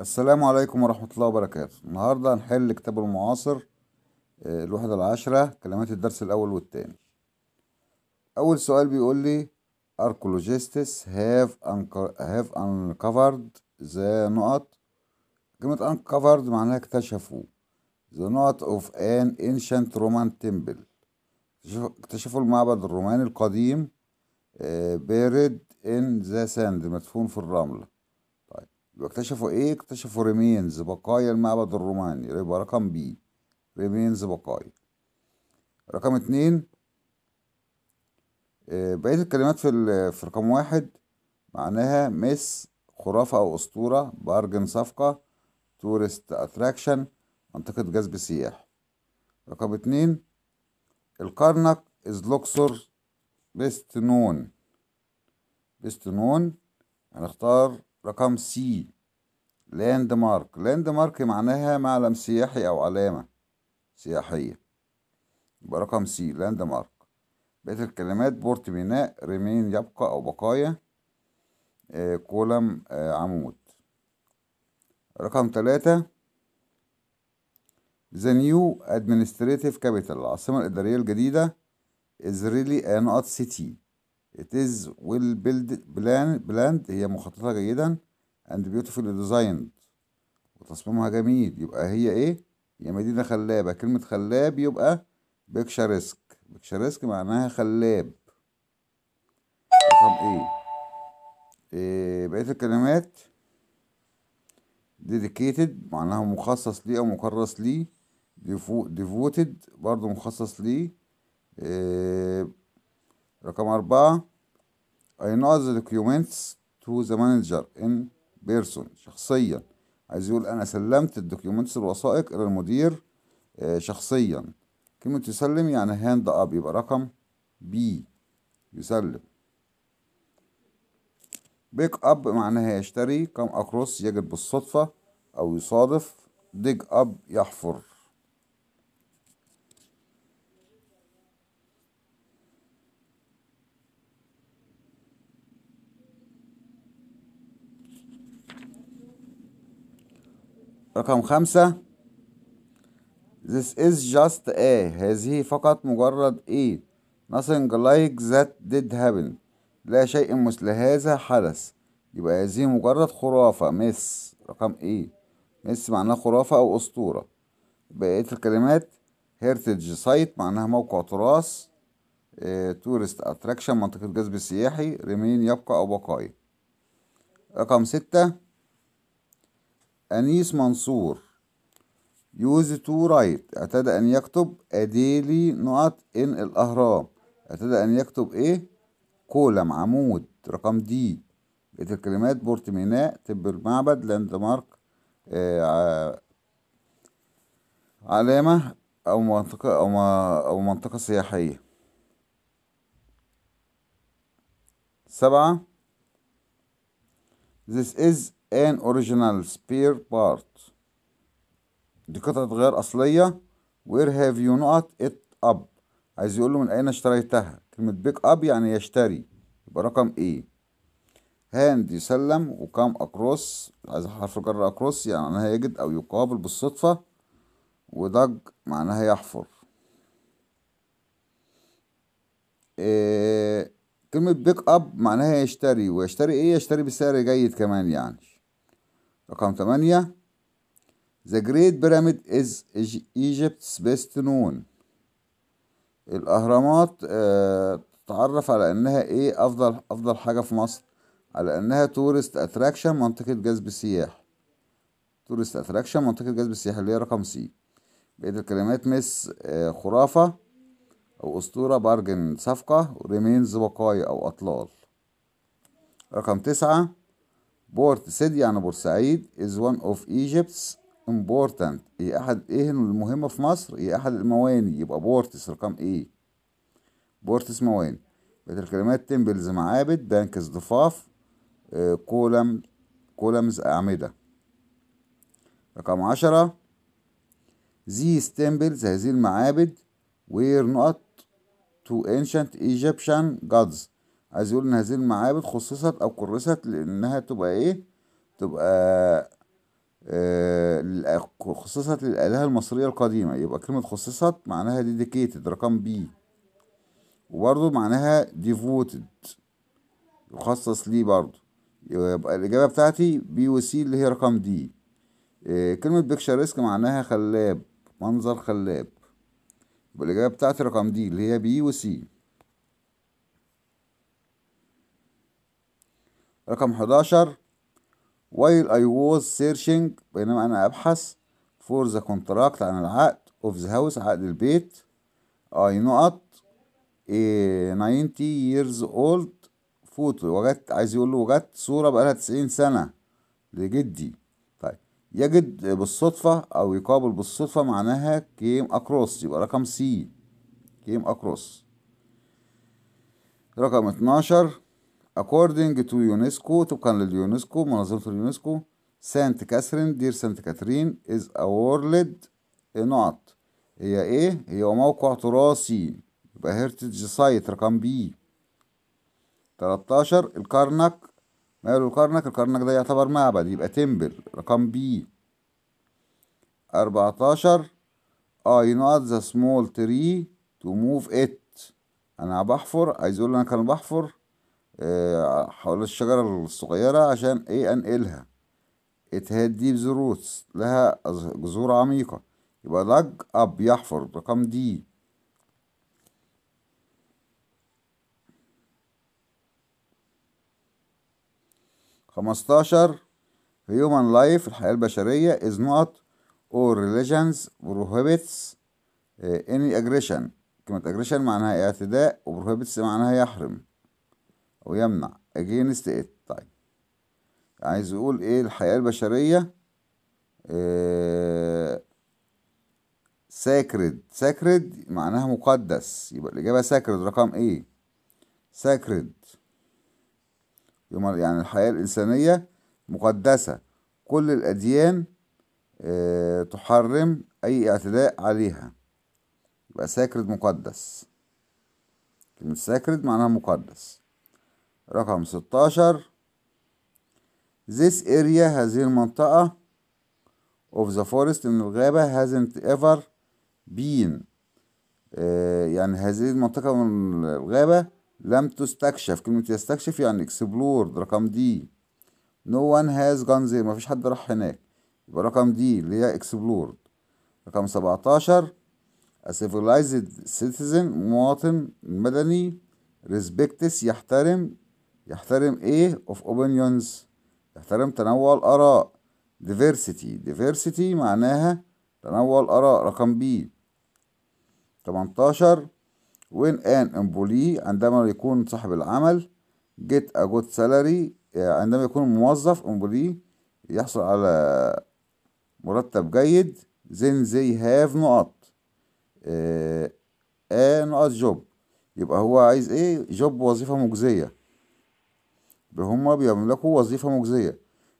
السلام عليكم ورحمة الله وبركاته النهاردة هنحل كتاب المعاصر آه، الوحدة العاشرة كلمات الدرس الأول والتاني أول سؤال بيقول لي Archaeologists have, have uncovered the نقط كلمة uncovered معناها اكتشفوا the نقط of an ancient Roman temple اكتشفوا المعبد الروماني القديم آه، buried in the sand مدفون في الرملة واكتشفوا ايه اكتشفوا ريمينز بقايا المعبد الروماني يبقى رقم بي ريمينز بقايا رقم اتنين آه، بقية الكلمات في في رقم واحد معناها مس خرافة أو أسطورة بارجن صفقة تورست أتراكشن منطقة جذب سياح رقم اتنين الكرنك از لوكسور بيست نون بيست نون هنختار رقم سي لاند مارك لاند مارك معناها معلم سياحي أو علامة سياحية يبقى رقم سي لاند مارك بقية الكلمات بورت ميناء ريمين يبقى أو بقايا آه كولم آه عمود رقم ثلاثة The new administrative capital العاصمة الإدارية الجديدة is really an odd city It is well built planned هي مخططة جيدا and beautifully designed وتصميمها جميل يبقى هي ايه هي مدينة خلابة كلمة خلاب يبقى بيكشرسك بيكشرسك معناها خلاب رقم ايه, إيه بقية الكلمات dedicated معناها مخصص ليه او مكرس ليه devoted برضو مخصص ليه إيه رقم أربعة I know the documents to the manager in person شخصيا عايز يقول أنا سلمت الدوكيومنتس الوثائق إلى المدير آه، شخصيا كلمة يسلم يعني هاند أب يبقى رقم بي يسلم بيك أب معناها يشتري كم أكروس يجد بالصدفة أو يصادف ديج أب يحفر رقم خمسة This is just a هذه فقط مجرد a Nothing like that did happen لا شيء مثل هذا حدث يبقى هذه مجرد خرافة miss رقم a miss معناه خرافة أو أسطورة بقية الكلمات heritage site معناها موقع تراث tourist attraction منطقة جذب سياحي remain يبقى أو بقائي رقم ستة أنيس منصور يوز تو رايت اعتاد أن يكتب أديلي نقط إن الأهرام اعتاد أن يكتب إيه كولم عمود رقم دي بقية الكلمات بورت ميناء تب المعبد لاند مارك آه علامة أو منطقة أو, أو منطقة سياحية سبعة This is ان اوريجينال سبير بارت دي قطعة غيار أصلية وير هاف يو نوت ات اب عايز يقول له من أين اشتريتها كلمة بيك أب يعني يشتري يبقى رقم إيه هاند يسلم وكام أكروس عايز حرف جر أكروس يعني معناها يجد أو يقابل بالصدفة ودج معناها يحفر إيه كلمة بيك أب معناها يشتري ويشتري إيه يشتري بسعر جيد كمان يعني رقم ثمانية The Great Pyramid is Egypt's best known الأهرامات آه، تتعرف على إنها إيه أفضل أفضل حاجة في مصر على إنها تورست أتراكشن منطقة جذب السياح تورست أتراكشن منطقة جذب السياح اللي هي رقم سي بقية الكلمات مس آه، خرافة أو أسطورة بارجن صفقة ريمينز بقايا أو أطلال رقم تسعة بورت سيدي يعني بورسعيد is one of Egypt's important هي إيه أحد إيه المهمة في مصر هي إيه أحد المواني يبقى بورتس رقم إيه بورتس مواني بقت الكلمات تمبلز معابد بانكس ضفاف آه، كولم كولمز أعمدة رقم عشرة زي temples هذه المعابد وير not تو انشنت ايجيبشن جادز عايز يقول ان هذه المعابد خصصت او كرست لانها تبقى ايه تبقى آه خصصت للآلهة المصرية القديمة يبقى كلمة خصصت معناها ديديكيتد رقم بي وبرضو معناها ديفوتد يخصص ليه برضو يبقى الإجابة بتاعتي بي وسي اللي هي رقم دي إيه كلمة بيكشرسك معناها خلاب منظر خلاب يبقى الإجابة بتاعتي رقم دي اللي هي بي وسي رقم 11 while I was searching بينما أنا أبحث for the contract عن العقد of the house عقد البيت I not a 90 years old photo وجدت عايز يقول له وجدت صورة بقالها 90 سنة لجدي طيب يجد بالصدفة أو يقابل بالصدفة معناها came across يبقى رقم سي came across رقم 12 according to UNESCO طبقا لليونسكو منظمة اليونسكو سانت كاثرين دير سانت كاثرين is a world نقط هي ايه هي موقع تراثي يبقى هيرتج سايت رقم بي 13 الكرنك ماله الكرنك الكرنك ده يعتبر معبد يبقى تمبل رقم بي 14 اي نوت ذا سمول تري تو موف ات انا بحفر عايز يقول انا كان بحفر آه، حول الشجرة الصغيرة عشان ايه انقلها اتهاد had deep roots لها جذور عميقة يبقى لج اب يحفر رقم دي خمستاشر human life الحياة البشرية is not or religions prohibits آه، any aggression كلمة aggression معناها اعتداء و prohibits معناها يحرم ويمنع against it طيب عايز يقول ايه الحياة البشرية آه sacred sacred معناها مقدس يبقى الإجابة sacred رقم ايه sacred يعني الحياة الإنسانية مقدسة كل الأديان آه تحرم أي اعتداء عليها يبقى ساكرد مقدس كلمة ساكرد معناها مقدس رقم 16 This area هذه المنطقة of the forest من الغابة hasn't ever been آه، يعني هذه المنطقة من الغابة لم تستكشف كلمة يستكشف يعني explored رقم دي no one has gone there مفيش حد راح هناك يبقى رقم دي اللي هي explored رقم 17 a civilized citizen مواطن مدني respects يحترم يحترم ايه of opinions يحترم تنوع الآراء diversity diversity معناها تنوع الآراء رقم بي 18 when an employee عندما يكون صاحب العمل get a good salary يعني عندما يكون موظف employee يحصل على مرتب جيد then they have نقط آه، a نقط job يبقى هو عايز ايه job وظيفة مجزية هما بيملكوا وظيفة مجزية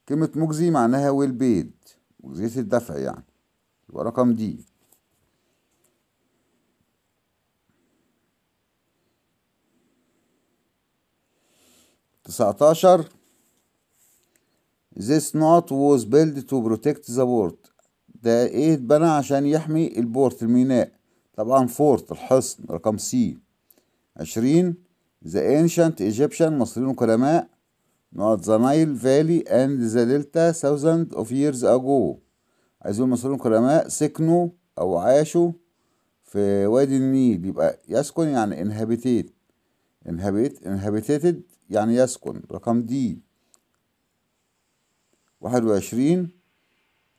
كلمة مجزي معناها والبيد مجزية الدفع يعني يبقى رقم دي تسعتاشر This knot was built to protect the port ده ايه اتبنى عشان يحمي البورت الميناء طبعا فورت الحصن رقم سي عشرين The ancient Egyptian مصريين وكلماء not the Nile Valley and the Delta thousands of years ago عايزين المصريين القدماء سكنوا أو عاشوا في وادي النيل يبقى يسكن يعني inhabited inhabit inhabitated يعني يسكن رقم دي واحد وعشرين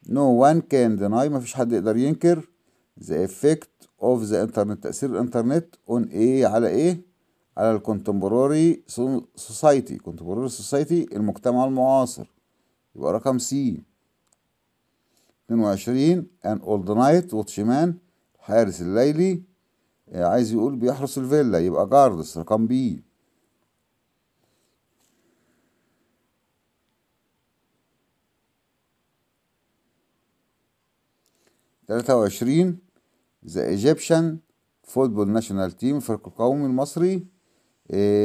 no one can deny مفيش حد يقدر ينكر the effect of the internet تأثير الإنترنت on إيه على إيه على الكونتمبوراري سوسايتي كونتمبوراري سوسايتي المجتمع المعاصر يبقى رقم سي 22 ان اولد نايت واتشمان الحارس الليلي عايز يقول بيحرس الفيلا يبقى جاردس رقم بي تلاتة وعشرين ذا ايجيبشن فوتبول ناشونال تيم الفريق القومي المصري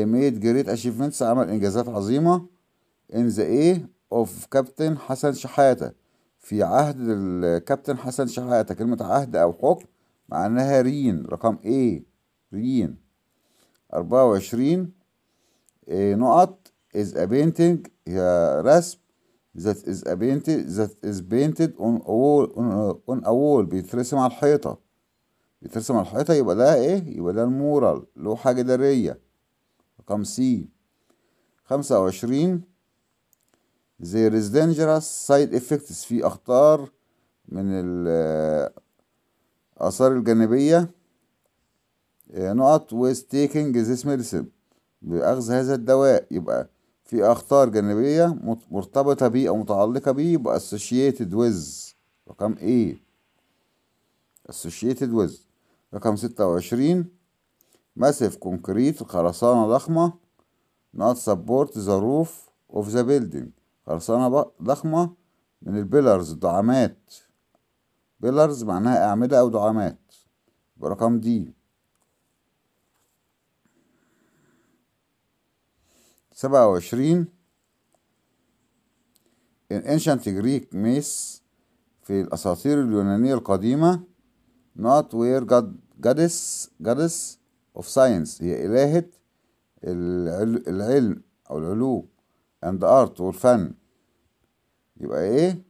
ميد جريت اشيفمنتس عمل انجازات عظيمه ان ذا ايه اوف كابتن حسن شحاته في عهد الكابتن حسن شحاته كلمه عهد او حكم معناها رين رقم ايه رين اربعة وعشرين إيه، نقط is a painting هي رسم that is a painted that is painted on a wall on a wall بيترسم على الحيطة بيترسم على الحيطة يبقى ده ايه يبقى ده المورال لوحة جدارية رقم سي خمسة وعشرين there is dangerous side effects في أخطار من الآثار الجانبية نقط uh, with taking this medicine بأخذ هذا الدواء يبقى في أخطار جانبية مرتبطة بيه أو متعلقة بيه يبقى associated with رقم A associated with رقم ستة وعشرين ماسيف كونكريت خرسانة ضخمة not support the roof of the building خرسانة ضخمة من البيلرز دعامات بيلرز معناها أعمدة أو دعامات برقم دي سبعة وعشرين In ancient Greek myths في الأساطير اليونانية القديمة not where god goddess goddess اوف ساينس هي إلهة العلم أو العلوم اند ارت والفن يبقى ايه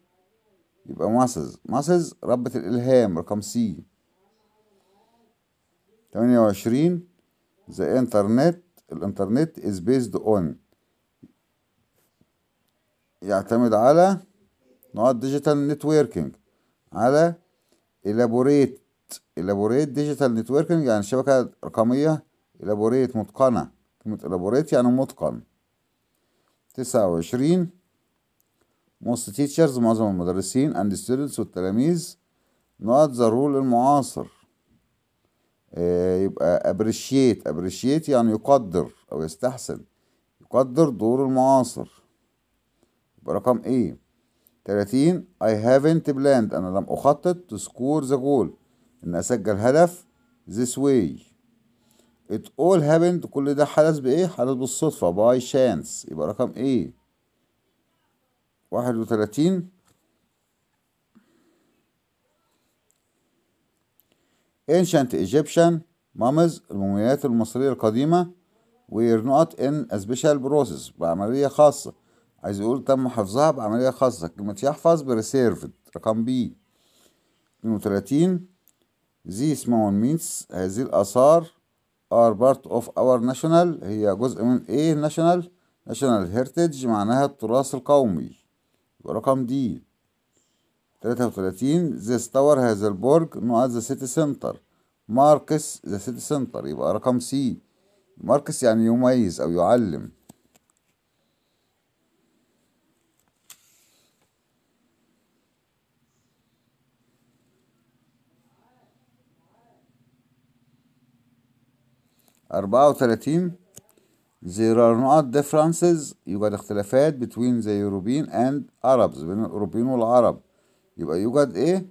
يبقى ماسز ماسز ربة الإلهام رقم سي تمانية وعشرين ذا انترنت الانترنت از بيزد اون يعتمد على نوع ديجيتال نتوركينج على elaborate الابوريت ديجيتال networking يعني شبكه رقميه الابوريت متقنه كلمه الابوريت يعني متقن تسعة وعشرين most teachers معظم المدرسين and students والتلاميذ not the rule المعاصر آه، يبقى appreciate appreciate يعني يقدر أو يستحسن يقدر دور المعاصر يبقى رقم ايه تلاتين I haven't planned أنا لم أخطط to score the goal ان اسجل هدف this way it all happened كل ده حدث بايه حدث بالصدفة by chance يبقى رقم ايه واحد وثلاثين ancient Egyptian mummies الموميات المصرية القديمة were not in a special process بعملية خاصة عايز يقول تم حفظها بعملية خاصة كلمة يحفظ بريسيرفد رقم بي 32 These monuments هذه الآثار are part of our national هي جزء من ايه national national heritage معناها التراث القومي يبقى رقم دي 33 this tower هذا البرج not the city center marks the city center يبقى رقم سي ماركس يعني يميز أو يعلم أربعة وثلاثين There are not differences يوجد اختلافات between the European and Arabs بين الأوروبيين والعرب يبقى يوجد إيه؟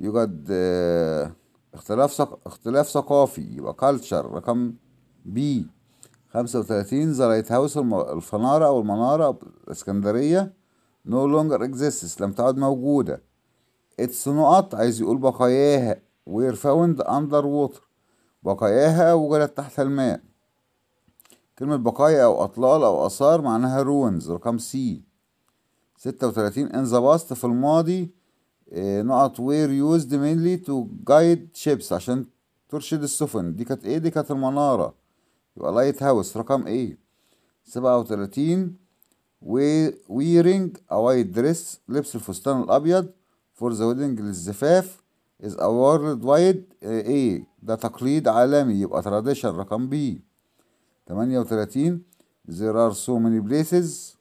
يوجد آه، اختلاف ثق... اختلاف ثقافي يبقى culture رقم B وثلاثين The lighthouse House الفنارة أو المنارة الإسكندرية no longer exists لم تعد موجودة its not عايز يقول بقاياها were found under water بقاياها وجدت تحت الماء كلمة بقايا أو أطلال أو آثار معناها ruins رقم سي ستة وتلاتين in the past في الماضي آه، نقط were used mainly to guide ships عشان ترشد السفن دي كانت ايه دي كانت المنارة يبقى لايت هاوس رقم ايه سبعة وتلاتين wearing a white dress لبس الفستان الأبيض for the wedding للزفاف is uh, a world wide A ده تقليد عالمي يبقى tradition رقم B 38 there are so many places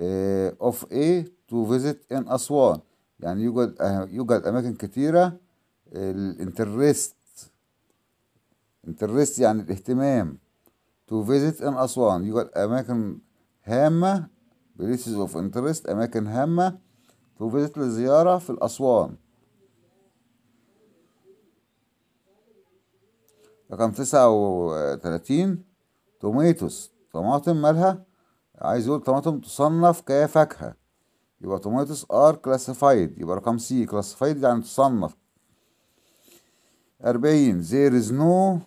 uh, of A to visit in أسوان يعني يوجد أه-, يوجد أماكن كتيرة uh, الانترست انترست يعني الاهتمام to visit in أسوان يوجد أماكن هامة places of interest أماكن هامة to visit للزيارة في الأسوان رقم تسعة وتلاتين توميتوس طماطم مالها عايز يقول طماطم تصنف كفاكهة يبقى توميتوس ار كلاسيفايد يبقى رقم سي كلاسيفايد يعني تصنف أربعين زير از نو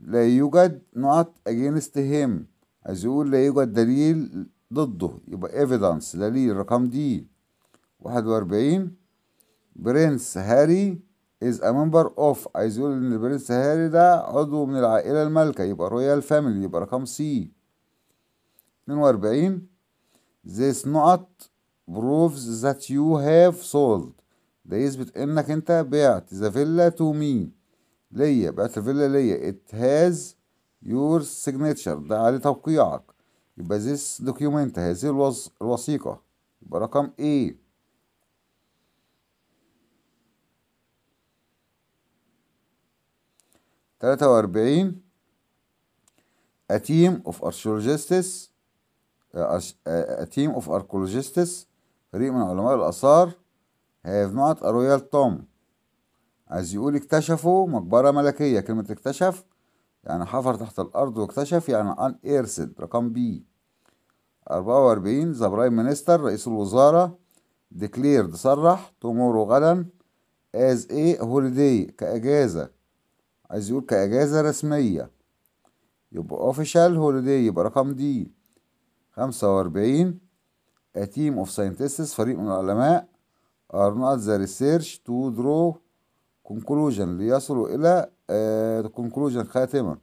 لا يوجد نوت اجينست هيم عايز يقول لا يوجد دليل ضده يبقى ايفيدنس دليل رقم دي واحد وأربعين برنس هاري is a member of عايز ان البرنس هاري ده عضو من العائلة المالكة يبقى رويال فاميلي يبقى رقم سي اتنين واربعين this not proves that you have sold ده يثبت انك انت بعت the villa to me ليا بعت الفيلا ليا it has your signature ده عليه توقيعك يبقى this document هذه الوثيقة يبقى رقم ايه 43 A team of archaeologists a team of archaeologists فريق من علماء الآثار have not a royal tomb عايز يقول اكتشفوا مقبرة ملكية كلمة اكتشف يعني حفر تحت الأرض واكتشف يعني unearthed رقم بي 44 The prime minister رئيس الوزارة declared صرح tomorrow غدا as a holiday كأجازة عايز يقول كاجازه رسميه يبقى اوفيشال هوليداي يبقى رقم دي خمسة وأربعين A team of scientists فريق من العلماء are not the research to draw conclusion ليصلوا إلى uh, conclusion خاتمة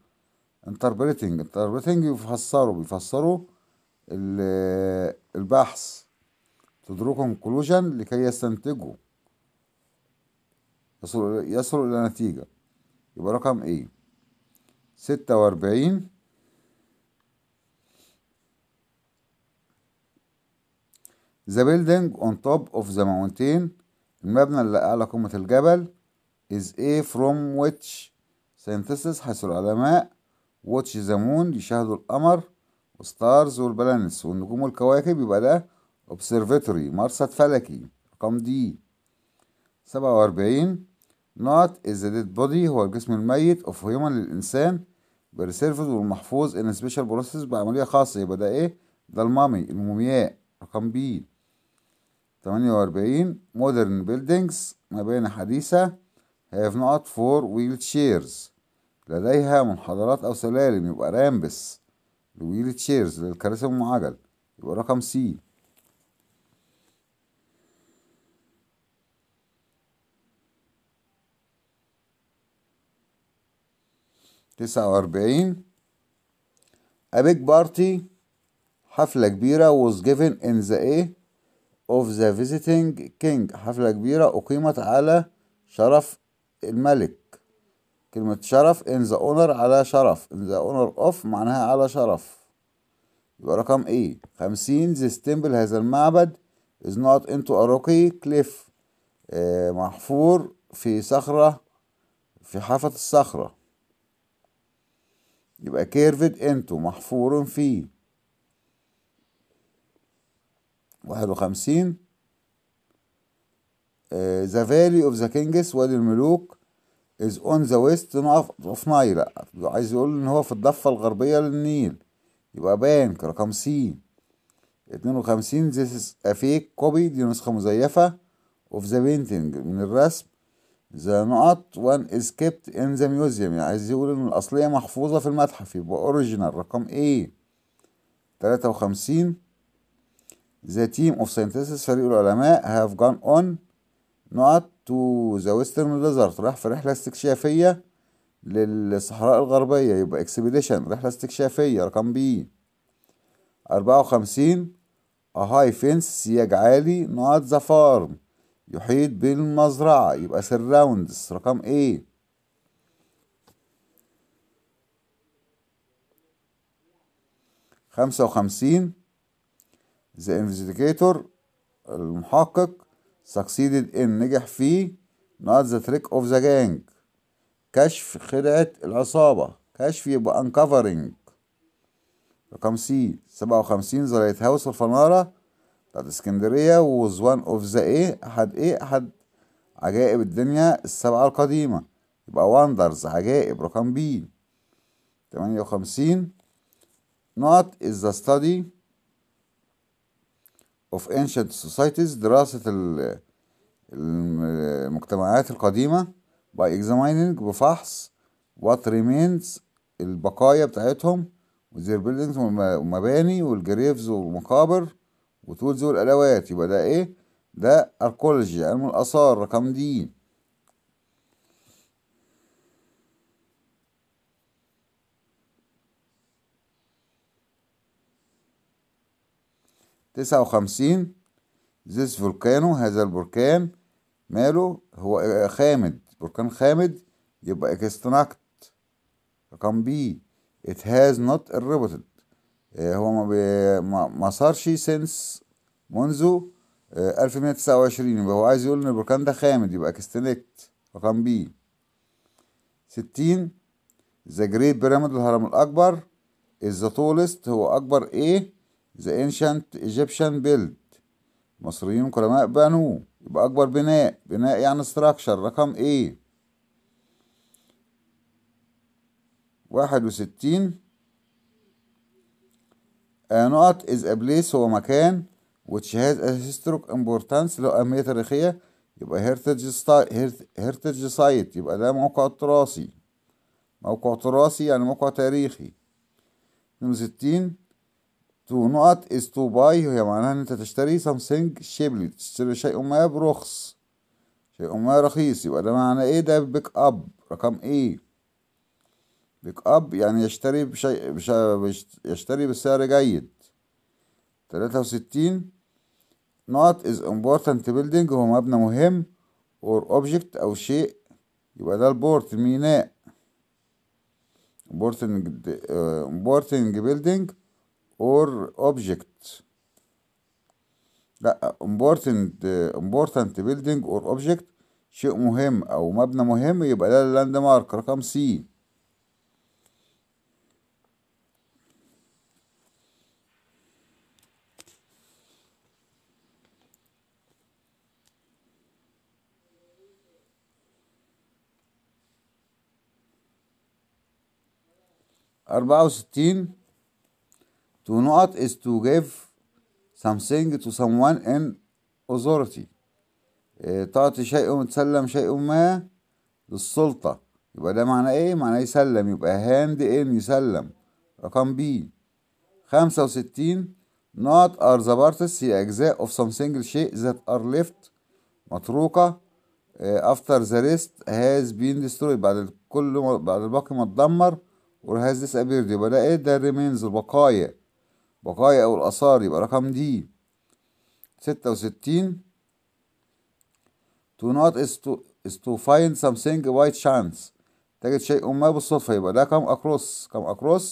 interpreting interpreting يفسروا بيفسروا آه، البحث to draw conclusion لكي يستنتجوا يصلوا يصلوا إلى نتيجة يبقى رقم ايه ستة واربعين The building on top of the mountain المبنى اللي أعلى قمة الجبل is a from which synthesis حيث العلماء watch the moon يشاهدوا القمر والستارز والبلانس والنجوم والكواكب يبقى ده observatory مرصد فلكي رقم دي سبعة وأربعين not is the dead body هو الجسم الميت of human للإنسان preserved والمحفوظ in a special process بعملية خاصة يبقى ده إيه؟ ده المامي المومياء رقم B 48 modern buildings مباني حديثة have not for wheelchairs لديها منحدرات أو سلالم يبقى رامبس الويل تشيرز للكراسي المعجل يبقى رقم C تسعة وأربعين A big party حفلة كبيرة was given in the A of the visiting king حفلة كبيرة أقيمت على شرف الملك كلمة شرف in the honor على شرف in the honor of معناها على شرف يبقى رقم A خمسين this temple هذا المعبد is not into a rocky cliff آه، محفور في صخرة في حافة الصخرة يبقى كيرفد انتو محفور فيه واحد وخمسين ذا فالي اوف ذا كينجس وادي الملوك از اون ذا ويست اوف نايل عايز يقول ان هو في الضفه الغربيه للنيل يبقى بانك رقم سي اتنين وخمسين this is a fake copy دي نسخه مزيفه اوف ذا painting من الرسم The not one is kept in the museum يعني عايز يقول إن الأصلية محفوظة في المتحف يبقى أوريجينال رقم إيه تلاتة وخمسين The team of scientists فريق العلماء have gone on not to the western desert راح في رحلة استكشافية للصحراء الغربية يبقى expedition رحلة استكشافية رقم بي أربعة وخمسين a high fence سياج عالي not the farm يحيط بالمزرعة يبقى سراوندز رقم A خمسة وخمسين the investigator المحقق succeeded in نجح في not the trick of the gang كشف خدعة العصابة كشف يبقى uncovering رقم سي سبعة وخمسين the lighthouse الفنارة بتاعت اسكندرية وز وان اوف ذا ايه احد ايه احد عجائب الدنيا السبعة القديمة يبقى واندرز عجائب رقم بي تمانية وخمسين not is the study of ancient societies دراسة المجتمعات القديمة by examining بفحص what remains البقايا بتاعتهم وزير بيلدينجز والمباني والجريفز والمقابر وتقول ذو الألوات يبقى ده إيه ده أركولوجي علم الآثار رقم د تسعة وخمسين زيس فولكانو هذا البركان ماله هو خامد بركان خامد يبقى اكستناكت رقم بي it has not erupted آه، هو ما, بي ما صار صارش سنس منذ 1129 آه، يبقى هو عايز يقول ان البركان ده خامد يبقى كستلكت رقم بي 60 ذا جريت بيراميد الهرم الأكبر از ذا طولست هو أكبر إيه ذا انشنت ايجيبشن بيلد مصريين قدماء بنوه يبقى أكبر بناء بناء يعني ستراكشر رقم إيه واحد وستين نقط از a place هو مكان which has a historic importance له أهمية تاريخية يبقى heritage هيرتج سايت يبقى ده موقع تراثي موقع تراثي يعني موقع تاريخي اتنين تو نقط از تو باي هي معناها ان انت تشتري something شيبلي تشتري شيء ما برخص شيء ما رخيص يبقى ده معناه ايه ده بيك اب رقم ايه بيك اب يعني يشتري بشيء يشتري بسعر جيد تلاتة وستين not is important building هو مبنى مهم or object أو شيء يبقى ده البورت ميناء important آه، important building or object لا important important building or object شيء مهم أو مبنى مهم يبقى ده اللاند مارك رقم سي أربعة وستين to not is to give something to someone in authority إيه، تعطي شيء وتسلم شيء ما للسلطة يبقى ده معناه ايه؟ معناه يسلم يبقى هاند ان يسلم رقم بي خمسة وستين not are the parts هي أجزاء of something شيء that are left متروكة إيه، after the rest has been destroyed بعد كل بعد الباقي ما اتدمر or has disappeared يبقى ده ايه ده remains البقايا بقايا او الاثار يبقى رقم دي ستة وستين to not is to is to find something by chance تجد شيء ما بالصدفة يبقى ده كم across كم across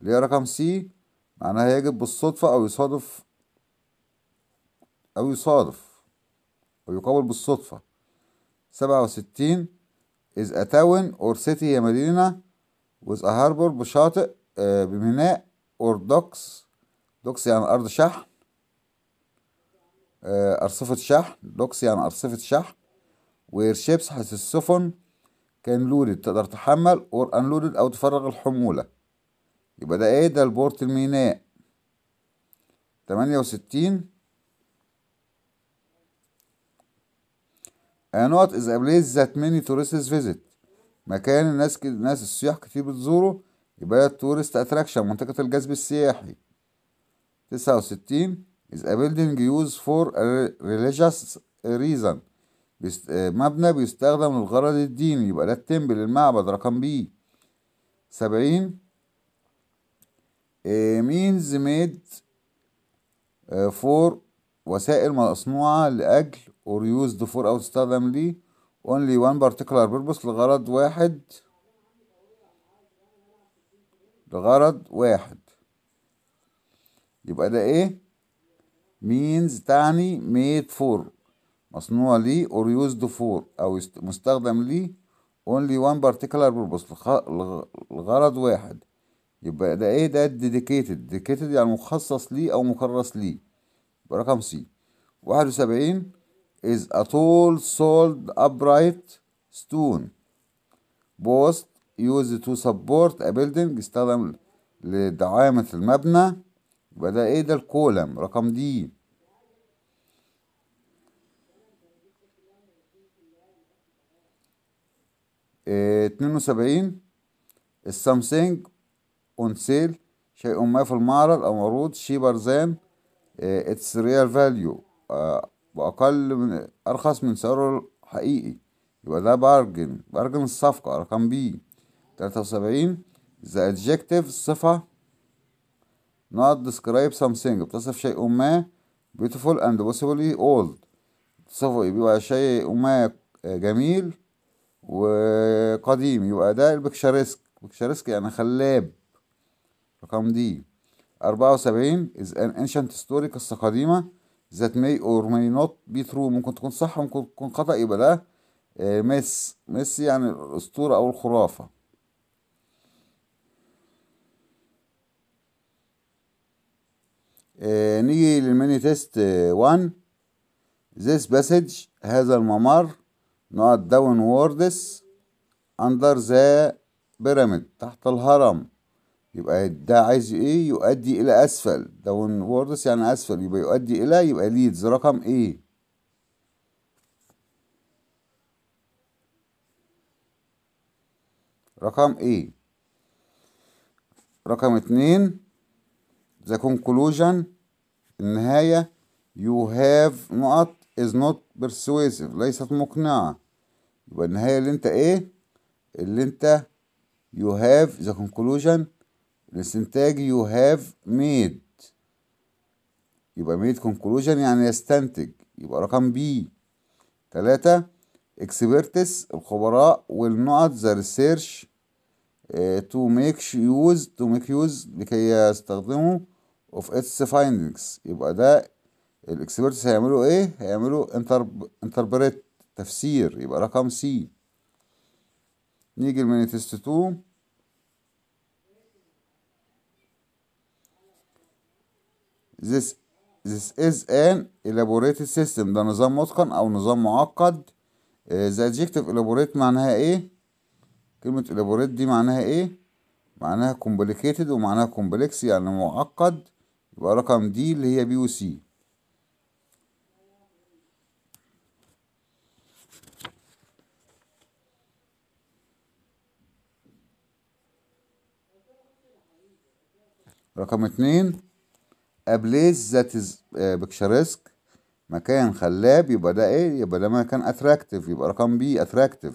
اللي هي رقم سي معناها يجب بالصدفة أو يصادف أو يصادف أو يقابل بالصدفة سبعة وستين is a town or city هي مدينة ا هاربور بشاطئ آه، بميناء اور دوكس دوكس يعني أرض شحن آه، أرصفة شحن دوكس يعني أرصفة شحن شيبس حيث السفن كان لودد تقدر تحمل اور انلودد أو تفرغ الحمولة يبقى ده إيه ده البورت الميناء تمانية وستين A note is a place that many tourists visit مكان الناس كده ناس السياح كتير بتزوره يبقى التورست اتراكشن منطقة الجذب السياحي تسعة وستين is a building used for a religious reason بيست... آه، مبنى بيستخدم للغرض الديني يبقى ده التمبل المعبد رقم بي سبعين آه، means made آه، for وسائل مصنوعة لأجل or used for أو تستخدم ليه only one particular purpose لغرض واحد لغرض واحد يبقى ده ايه means تعني made for مصنوع ليه or used for او مستخدم ليه only one particular purpose لغرض واحد يبقى ده ايه ده dedicated dedicated يعني مخصص ليه او مكرس ليه يبقى رقم سي واحد وسبعين is a tall solid upright stone post used to support a building استخدم لدعامة المبنى يبقى ده ايه ده الكولم رقم دي آه، اتنين وسبعين السامسينج اون سيل شيء ما في المعرض او معروض شي بارزان اتس ريال فاليو بأقل من أرخص من سعره الحقيقي يبقى ده بارجن بارجن الصفقة رقم بي تلاتة وسبعين ذا adjective صفة not describe something بتصف شيء ما beautiful and possibly old بتصفه يبقى شيء ما جميل وقديم يبقى ده البكشاريسك بكشاريسك يعني خلاب رقم دي أربعة وسبعين is an ancient story قصة قديمة that may or may not be true ممكن تكون صح ممكن تكون خطأ يبقى ده آه، مس مس يعني الأسطورة أو الخرافة آه، نيجي للميني تيست 1 آه، This passage هذا الممر not downwards under the pyramid تحت الهرم يبقى ده عايز ايه يؤدي الى اسفل داون ووردس يعني اسفل يبقى يؤدي الى يبقى ليدز رقم ايه رقم ايه رقم اتنين the conclusion النهاية you have نقط is not persuasive ليست مقنعة يبقى النهاية اللي انت ايه اللي انت you have the conclusion الاستنتاج يو هاف ميد يبقى ميد كونكلوجن يعني يستنتج يبقى رقم بي تلاتة اكسبرتس الخبراء والنقط ذا ريسيرش تو ميك يوز تو ميك يوز لكي يستخدموا اوف اتس فايندنجز يبقى ده الاكسبرتس هيعملوا ايه هيعملوا انتربريت تفسير يبقى رقم سي نيجي لمانيفست 2 This, this is an elaborated system ده نظام متقن أو نظام معقد uh, the adjective elaborate معناها إيه؟ كلمة elaborate دي معناها إيه؟ معناها complicated ومعناها complex يعني معقد يبقى رقم دي اللي هي بي وسي رقم اتنين a place that is picturesque مكان خلاب يبقى ده ايه يبقى ده مكان اتراكتيف يبقى رقم بي اتراكتيف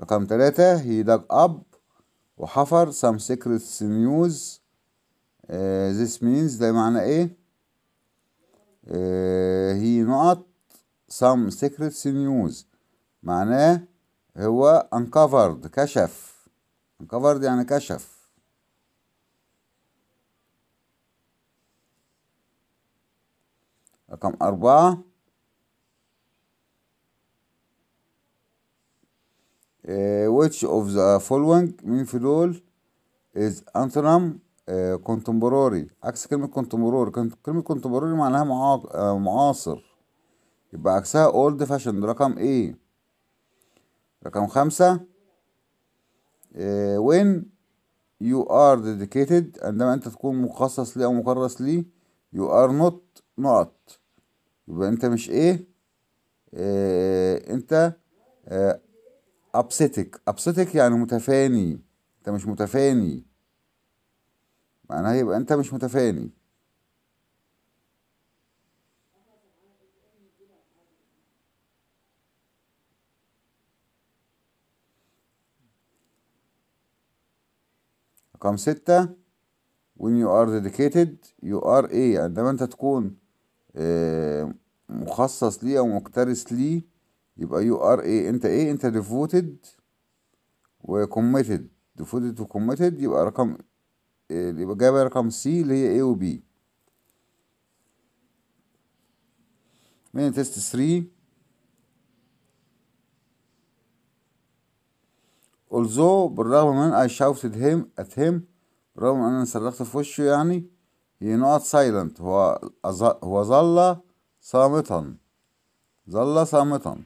رقم تلاتة he dug up وحفر some secret sinews uh, this means ده معنى ايه uh, he نقط some secret sinews معناه هو uncovered كشف uncovered يعني كشف رقم أربعة which of the following من في دول is antonym contemporary عكس كلمة contemporary كلمة contemporary معناها معاصر يبقى عكسها old fashion رقم ايه رقم خمسة when you are dedicated عندما انت تكون مخصص لي او مكرس لي you are not not يبقى انت مش ايه اه انت اه ابسيتك ابستك يعني متفاني انت مش متفاني معناها يبقى انت مش متفاني رقم ستة when you are dedicated you are ايه عندما يعني انت تكون اه مخصص ليه او مكترث ليه يبقى يو ار ايه انت ايه انت ديفوتد وكوميتد ديفوتد وكوميتد يبقى رقم آه، يبقى جايبه رقم سي اللي هي ايه وبي من تيست 3 although بالرغم من I shouted him at him بالرغم من أنا صرخت في وشه يعني he not silent هو هو ظل صامتا ظل صامتا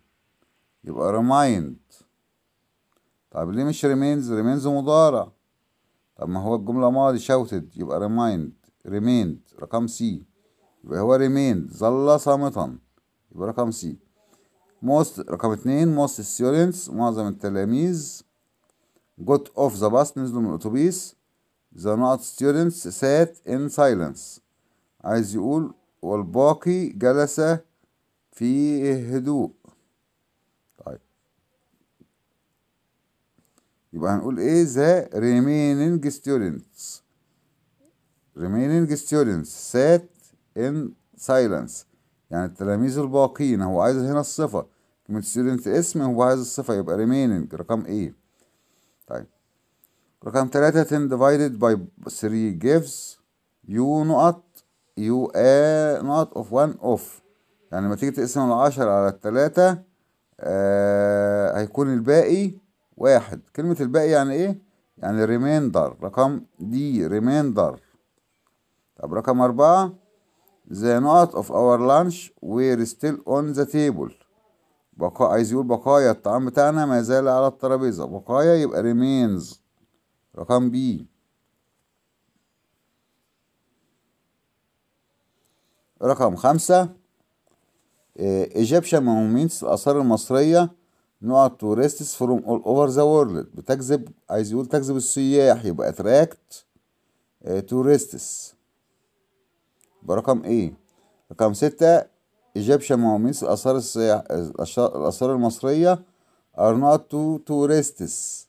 يبقى ريمايند طب ليه مش ريمينز ريمينز مضارع طب ما هو الجملة ماضي شوتد يبقى ريمايند ريميند رقم سي يبقى هو ريميند ظل صامتا يبقى رقم سي موست رقم اتنين موست ستودنتس معظم التلاميذ جوت اوف ذا باس نزلوا من الاتوبيس ذا نوت ستودنتس سات ان سايلنس عايز يقول والباقي جلس في هدوء طيب يبقى هنقول ايه ذا remaining students remaining students sat in silence يعني التلاميذ الباقيين هو عايز هنا الصفة كلمة student اسم هو عايز الصفة يبقى remaining رقم ايه طيب رقم تلاتة 10 divided by 3 gives you نقط يو ا نوت اوف 1 اوف يعني لما تيجي تقسم العشرة على التلاتة آه هيكون الباقي واحد كلمة الباقي يعني ايه؟ يعني ريميندر رقم دي ريميندر طب رقم أربعة the not of our lunch were still on the table بقا... عايز يقول بقايا الطعام بتاعنا ما زال على الترابيزة بقايا يبقى remains رقم بي رقم خمسة آه، Egyptian monuments الآثار المصرية نقط تورستس فروم اول اوفر ذا وورلد بتجذب عايز يقول تجذب السياح يبقى اتراكت آه، تورستس برقم ايه رقم ستة Egyptian monuments الآثار السياح الآثار المصرية ار not تو تورستس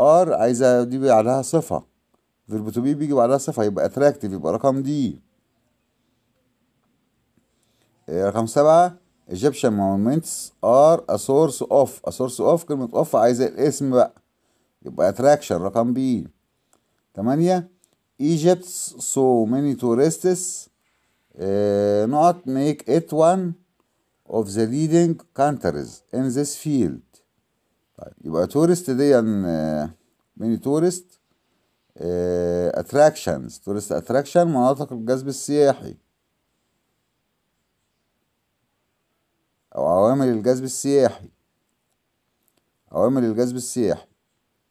ار عايزة دي عليها صفة فيرب تو بي بيجي بعدها صفة يبقى attractive يبقى رقم دي رقم سبعة Egyptian monuments are a source of a source of كلمة of عايزة الاسم بقى يبقى attraction رقم بي تمانية Egypt so many tourists uh, not make it one of the leading countries in this field طيب يبقى tourist دي uh, many tourist uh, attractions tourist attraction مناطق الجذب السياحي أو عوامل الجذب السياحي عوامل الجذب السياحي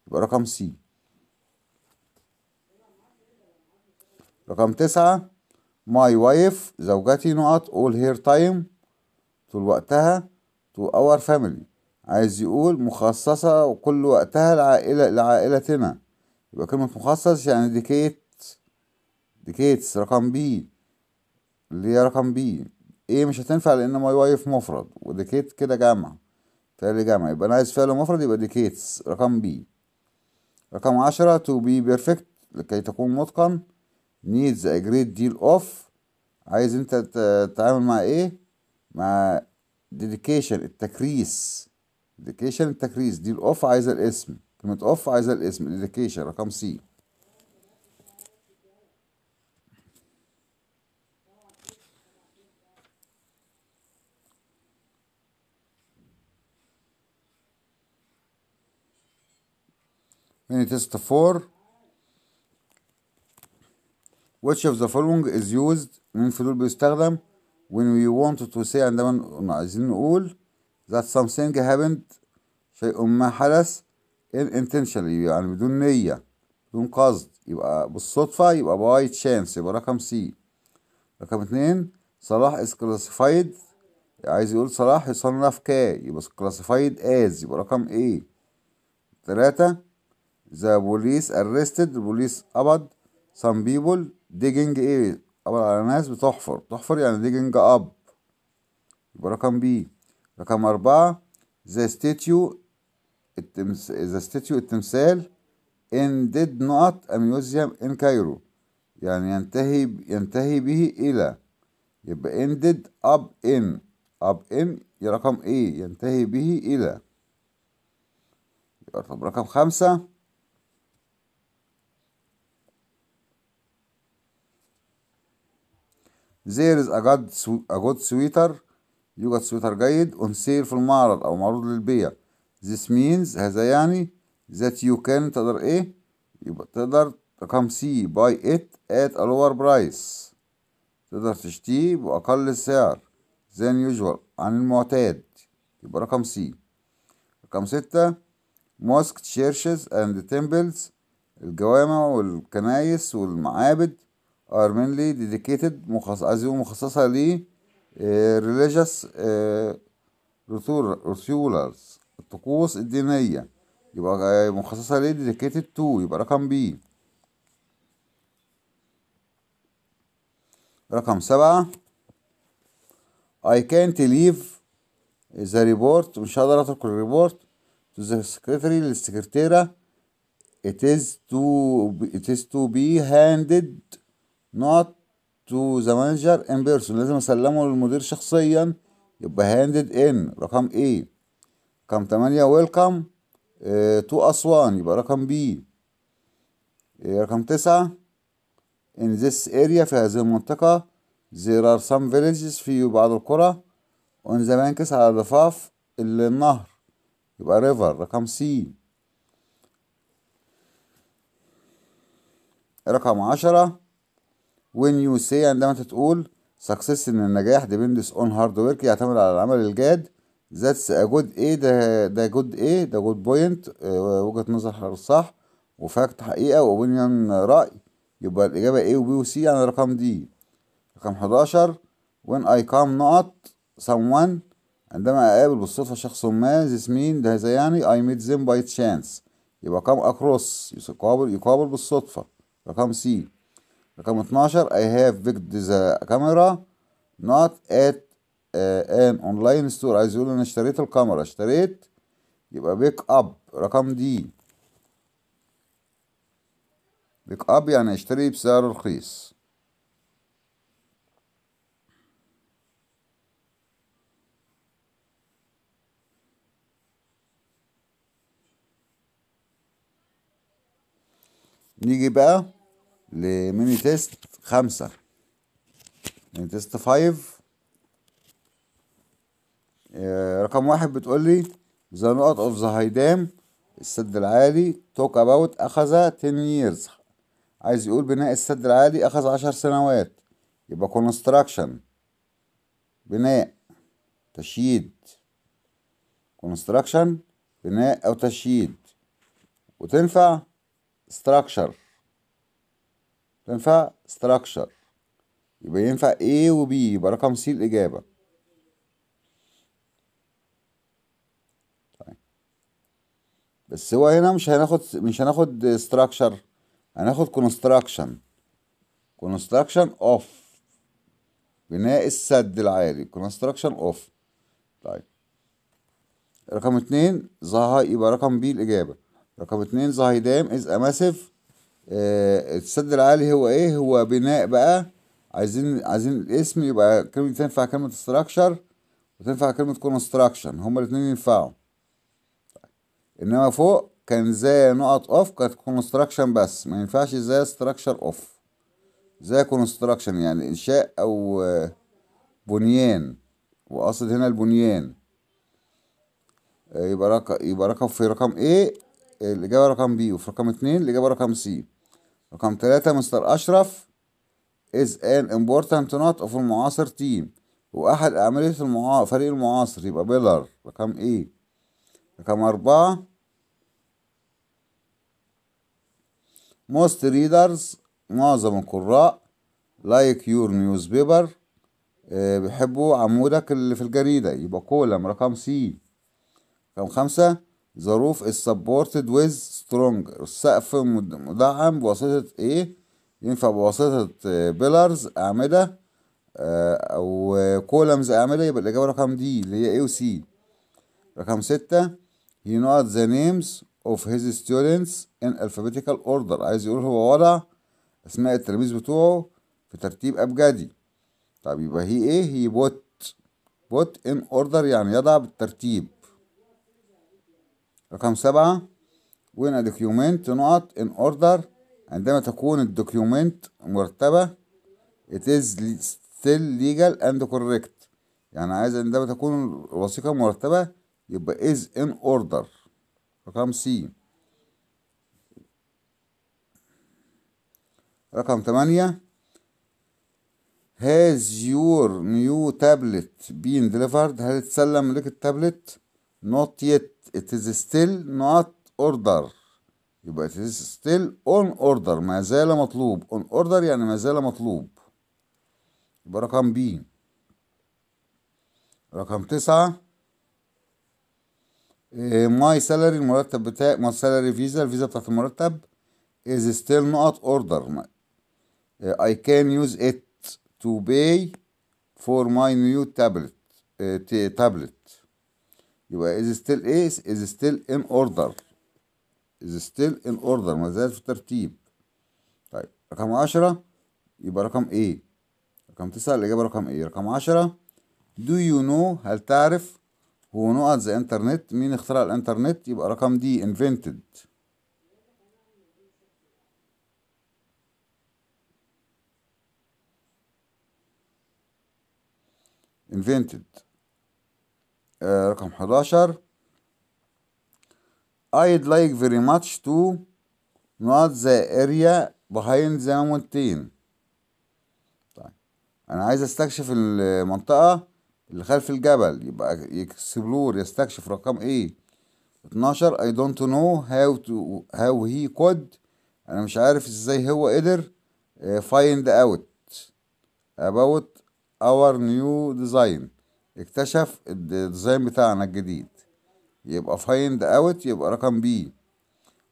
يبقى رقم سي رقم تسعة ماي وايف زوجتي نقط اول هير تايم طول وقتها to our family عايز يقول مخصصة وكل وقتها العائلة لعائلتنا يبقى كلمة مخصص يعني ديكيت ديكيتس رقم بي اللي هي رقم بي ايه مش هتنفع لان ماي وايف مفرد وديكيت كده جمع فعل جمع يبقى انا عايز فعل مفرد يبقى ديكيتس رقم بي رقم عشرة تو بي بيرفكت لكي تكون متقن needs a great deal of عايز انت تتعامل مع ايه مع dedication التكريس dedication التكريس deal of عايزه الاسم كلمة of عايزه الاسم dedication رقم سي Mini تيست 4 which of the following is used مين في دول بيستخدم when we want to say عندما عايزين نقول that something happened شيء ما حدث in intentionally يعني بدون نية بدون قصد يبقى بالصدفة يبقى by chance يبقى رقم سي رقم اتنين صلاح is classified عايز يقول صلاح يصنف ك يبقى classified as يبقى رقم ايه تلاتة ذا بوليس ارستد البوليس قبض some people digging ايه قبض على ناس بتحفر تحفر يعني digging up يبقى رقم بي رقم أربعة ذا statue ذا ستاتيو التمثال did not a museum إن كايرو يعني ينتهي ينتهي به إلى يبقى ended up in up in رقم A ينتهي به إلى طب رقم خمسة there is a good, a sweater يوجد سويتر جيد on sale في المعرض أو معروض للبيع this means هذا يعني that you can تقدر إيه يبقى تقدر رقم سي buy it at a lower price تقدر تشتيه بأقل السعر than usual عن المعتاد يبقى رقم سي رقم ستة mosque churches and temples الجوامع والكنايس والمعابد are mainly dedicated مخصص عزيمة مخصصة ل religious rituals الطقوس الدينية يبقى مخصصة ل dedicated to يبقى رقم B رقم سبعة I can't leave the report مش هقدر اترك الريبورت to the secretary للسكرتيرة it is to it is to be handed not to the manager in person لازم اسلمه للمدير شخصيا يبقى handed in رقم A رقم 8 welcome آه، to أسوان يبقى رقم B آه، رقم 9 in this area في هذه المنطقة there are some villages في بعض القرى on the banks على ضفاف النهر يبقى river رقم C رقم عشرة when you say عندما انت تقول success ان النجاح depends on hard work يعتمد على العمل الجاد that's a good ايه ده ده good ايه ده good point uh, وجهة نظر صح وفاكت حقيقة وبنيان رأي يبقى الإجابة A و B و C يعني رقم دي رقم 11 when I come not someone عندما أقابل بالصدفة شخص ما this mean ده زي يعني I meet them by chance يبقى come across يقابل يقابل بالصدفة رقم C رقم 12 I have picked the camera not at uh, an online store عايز يقول انا اشتريت الكاميرا اشتريت يبقى بيك اب رقم دي بيك اب يعني اشتري بسعر رخيص نيجي بقى لميني تيست خمسة ميني تيست فايف آه، رقم واحد بتقول لي ذا نقط اوف ذا هيدام السد العالي توك اباوت اخذ 10 ييرز عايز يقول بناء السد العالي اخذ عشر سنوات يبقى كونستراكشن بناء تشييد كونستراكشن بناء او تشييد وتنفع ستراكشر تنفع structure يبقى ينفع A و B يبقى رقم C الإجابة طيب. بس هو هنا مش هناخد مش هناخد structure هناخد construction construction of بناء السد العالي construction of طيب رقم اتنين ظهر يبقى رقم B الإجابة رقم اتنين ظهيدام is a massive آه، السد العالي هو ايه هو بناء بقى عايزين عايزين الاسم يبقى كلمه تنفع كلمه استراكشر وتنفع كلمه كونستراكشن هما الاتنين ينفعوا انما فوق كان زي نقط اوف كانت كونستراكشن بس ما ينفعش زي استراكشر اوف زي كونستراكشن يعني انشاء او آه، بنيان واقصد هنا البنيان آه، يبقى رقم يبقى رقم في رقم ايه الإجابة رقم بي وفي رقم اتنين الإجابة رقم سي رقم تلاتة مستر أشرف is an important not of المعاصر team وأحد أعمالية المعا... فريق المعاصر يبقى بيلر رقم إيه رقم أربعة most readers معظم القراء like your newspaper أه بيحبوا عمودك اللي في الجريدة يبقى كولم رقم سي رقم خمسة ظروف السبورتد ويز سترونج السقف مدعم بواسطة ايه ينفع بواسطة بيلرز آه، أعمدة آه، أو كولمز أعمدة يبقى الإجابة رقم دي اللي هي ايه وسي رقم ستة he not the names of his students in alphabetical order عايز يقول هو وضع أسماء التلاميذ بتوعه في ترتيب أبجدي طب يبقى هي ايه هي بوت بوت ان اوردر يعني يضع بالترتيب رقم سبعة وين الدوكيومنت نقط in order عندما تكون الدوكيومنت مرتبة it is still legal and correct يعني عايز عندما تكون الوثيقة مرتبة يبقى is in order رقم سي رقم تمانية has your new tablet been delivered هل اتسلم لك التابلت not yet it is still not order يبقى it is still on order ما زال مطلوب on order يعني ما زال مطلوب يبقى رقم B رقم تسعة ماي سالري المرتب بتاعي ما سالري فيزا الفيزا بتاعت المرتب is still not order I can use it to pay for my new tablet tablet يبقى is still is is still in order is still in order ما زال في ترتيب طيب رقم عشرة يبقى رقم ايه رقم تسعة الإجابة رقم ايه رقم عشرة do you know هل تعرف هو نقط ذا انترنت مين اخترع الانترنت يبقى رقم دي invented invented رقم 11 I'd like very much to not the area behind the mountain طيب أنا عايز أستكشف المنطقة اللي خلف الجبل يبقى اكسبلور يستكشف رقم ايه 12 I don't know how to how he could أنا مش عارف ازاي هو قدر find out about our new design اكتشف الديزاين بتاعنا الجديد يبقى فايند اوت يبقى رقم بي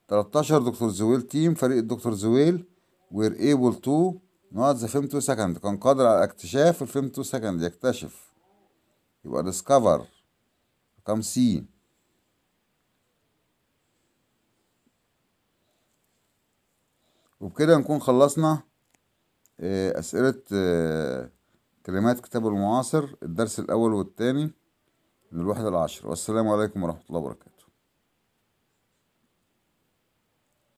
13 دكتور زويل تيم فريق الدكتور زويل وير ايبل تو نوت ذا فيمتو تو سكند كان قادر على اكتشاف الفيمتو تو سكند يكتشف يبقى ديسكفر رقم سي وبكده نكون خلصنا آه، أسئلة آه، كلمات كتاب المعاصر الدرس الأول والثاني من الواحد العشر والسلام عليكم ورحمة الله وبركاته